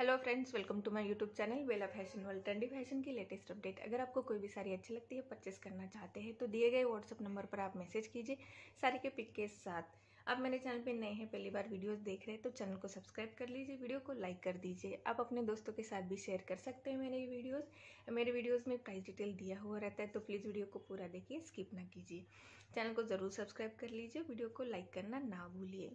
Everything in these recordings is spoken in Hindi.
hello friends welcome to my YouTube channel Vela fashion world trendy fashion की लेटेस्ट अपडेट अगर आपको कोई भी साड़ी अच्छी लगती है परचेस करना चाहते हैं तो दिए गए व्हाट्सअप नंबर पर आप मैसेज कीजिए साड़ी के पिक के साथ आप मेरे चैनल पे नए हैं पहली बार वीडियोस देख रहे हैं तो चैनल को सब्सक्राइब कर लीजिए वीडियो को लाइक कर दीजिए आप अपने दोस्तों के साथ भी शेयर कर सकते हैं मेरे वीडियोज़ वीडियोस मेरे वीडियोस में प्राइस डिटेल दिया हुआ रहता है तो प्लीज़ वीडियो को पूरा देखिए स्किप ना कीजिए चैनल को ज़रूर सब्सक्राइब कर लीजिए वीडियो को लाइक करना ना भूलिए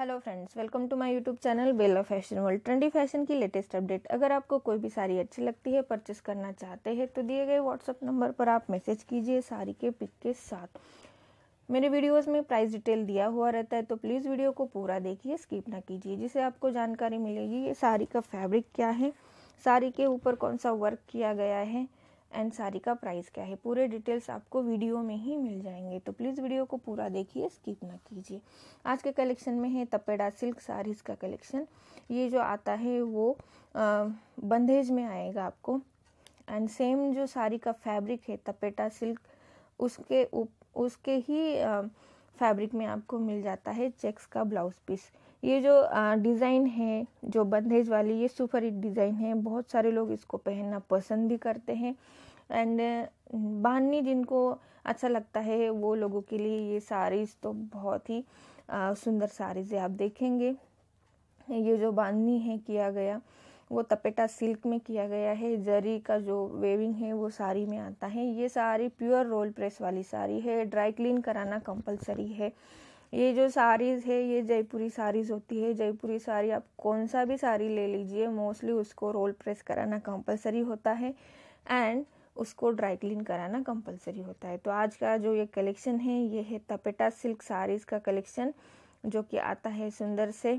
hello friends welcome to my YouTube channel Bela fashion world trendy fashion की लेटेस्ट अपडेट अगर आपको कोई भी साड़ी अच्छी लगती है परचेस करना चाहते हैं तो दिए गए व्हाट्सअप नंबर पर आप मैसेज कीजिए साड़ी के पिक के साथ मेरे वीडियोस में प्राइस डिटेल दिया हुआ रहता है तो प्लीज़ वीडियो को पूरा देखिए स्किप ना कीजिए जिससे आपको जानकारी मिलेगी ये साड़ी का फैब्रिक क्या है साड़ी के ऊपर कौन सा वर्क किया गया है एंड साड़ी का प्राइस क्या है पूरे डिटेल्स आपको वीडियो में ही मिल जाएंगे तो प्लीज़ वीडियो को पूरा देखिए स्किप ना कीजिए आज के कलेक्शन में है तपेड़ा सिल्क साड़ीज़ का कलेक्शन ये जो आता है वो बंधेज में आएगा आपको एंड सेम जो साड़ी का फैब्रिक है तपेटा सिल्क उसके उप, उसके ही फैब्रिक में आपको मिल जाता है चेक्स का ब्लाउज पीस ये जो डिज़ाइन है जो बंदेज वाली ये सुपर हिट डिज़ाइन है बहुत सारे लोग इसको पहनना पसंद भी करते हैं एंड बांधनी जिनको अच्छा लगता है वो लोगों के लिए ये साड़ीज़ तो बहुत ही सुंदर साड़ीज़ है आप देखेंगे ये जो बांधनी है किया गया वो तपेटा सिल्क में किया गया है जरी का जो वेविंग है वो साड़ी में आता है ये साड़ी प्योर रोल प्रेस वाली साड़ी है ड्राई क्लीन कराना कंपलसरी है ये जो साड़ीज़ है ये जयपुरी साड़ीज़ होती है जयपुरी साड़ी आप कौन सा भी साड़ी ले लीजिए मोस्टली उसको रोल प्रेस कराना कंपलसरी होता है एंड उसको ड्राई क्लीन कराना कंपलसरी होता है तो आज का जो ये कलेक्शन है ये है तपेटा सिल्क साड़ीज़ का कलेक्शन जो कि आता है सुंदर से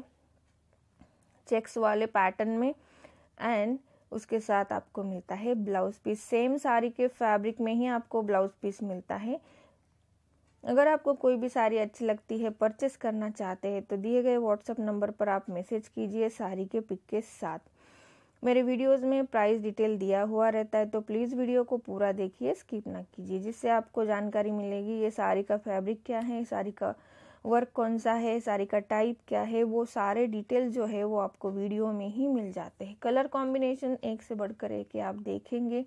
चेक्स वाले पैटर्न में एंड उसके साथ आपको मिलता है ब्लाउज़ पीस सेम साड़ी के फैब्रिक में ही आपको ब्लाउज़ पीस मिलता है अगर आपको कोई भी साड़ी अच्छी लगती है परचेस करना चाहते हैं तो दिए गए व्हाट्सएप नंबर पर आप मैसेज कीजिए साड़ी के पिक के साथ मेरे वीडियोस में प्राइस डिटेल दिया हुआ रहता है तो प्लीज़ वीडियो को पूरा देखिए स्किप ना कीजिए जिससे आपको जानकारी मिलेगी ये साड़ी का फैब्रिक क्या है साड़ी का वर्क कौन सा है साड़ी का टाइप क्या है वो सारे डिटेल जो है वो आपको वीडियो में ही मिल जाते हैं कलर कॉम्बिनेशन एक से बढ़कर एक आप देखेंगे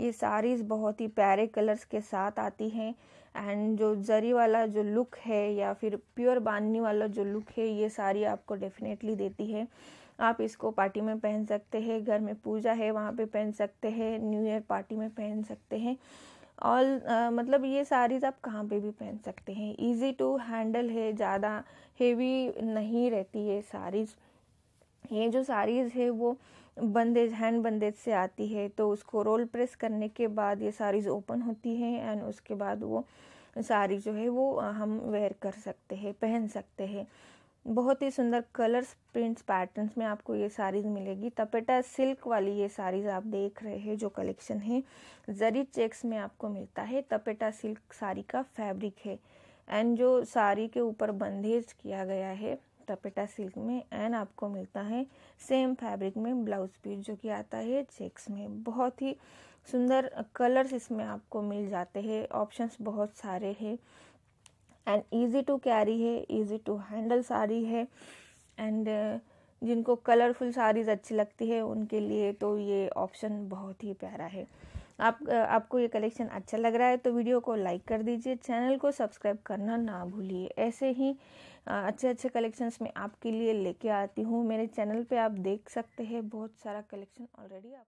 ये साड़ीज़ बहुत ही प्यारे कलर्स के साथ आती हैं एंड जो जरी वाला जो लुक है या फिर प्योर बांधनी वाला जो लुक है ये साड़ी आपको डेफिनेटली देती है आप इसको पार्टी में पहन सकते हैं घर में पूजा है वहाँ पे पहन सकते हैं न्यू ईयर पार्टी में पहन सकते हैं ऑल uh, मतलब ये साड़ीज़ आप कहाँ पे भी पहन सकते हैं इजी टू हैंडल है ज़्यादा हेवी नहीं रहती है साड़ीज़ ये जो साड़ीज़ है वो बंदेज हैंड बंदेज से आती है तो उसको रोल प्रेस करने के बाद ये साड़ीज़ ओपन होती है एंड उसके बाद वो साड़ी जो है वो हम वेयर कर सकते हैं पहन सकते हैं बहुत ही सुंदर कलर्स प्रिंट्स पैटर्न्स में आपको ये साड़ीज़ मिलेगी तपेटा सिल्क वाली ये साड़ीज़ आप देख रहे हैं जो कलेक्शन है जरी चेक्स में आपको मिलता है तपेटा सिल्क साड़ी का फैब्रिक है एंड जो साड़ी के ऊपर बंधेज किया गया है तपेटा सिल्क में एंड आपको मिलता है सेम फैब्रिक में ब्लाउज पीस जो कि आता है चेक्स में बहुत ही सुंदर कलर्स इसमें आपको मिल जाते हैं ऑप्शंस बहुत सारे हैं एंड ईजी टू कैरी है ईजी टू हैंडल साड़ी है एंड uh, जिनको कलरफुल साड़ीज़ अच्छी लगती है उनके लिए तो ये ऑप्शन बहुत ही प्यारा है आप uh, आपको ये कलेक्शन अच्छा लग रहा है तो वीडियो को लाइक कर दीजिए चैनल को सब्सक्राइब करना ना भूलिए ऐसे ही अच्छे अच्छे कलेक्शंस में आपके लिए लेके आती हूँ मेरे चैनल पे आप देख सकते हैं बहुत सारा कलेक्शन ऑलरेडी आप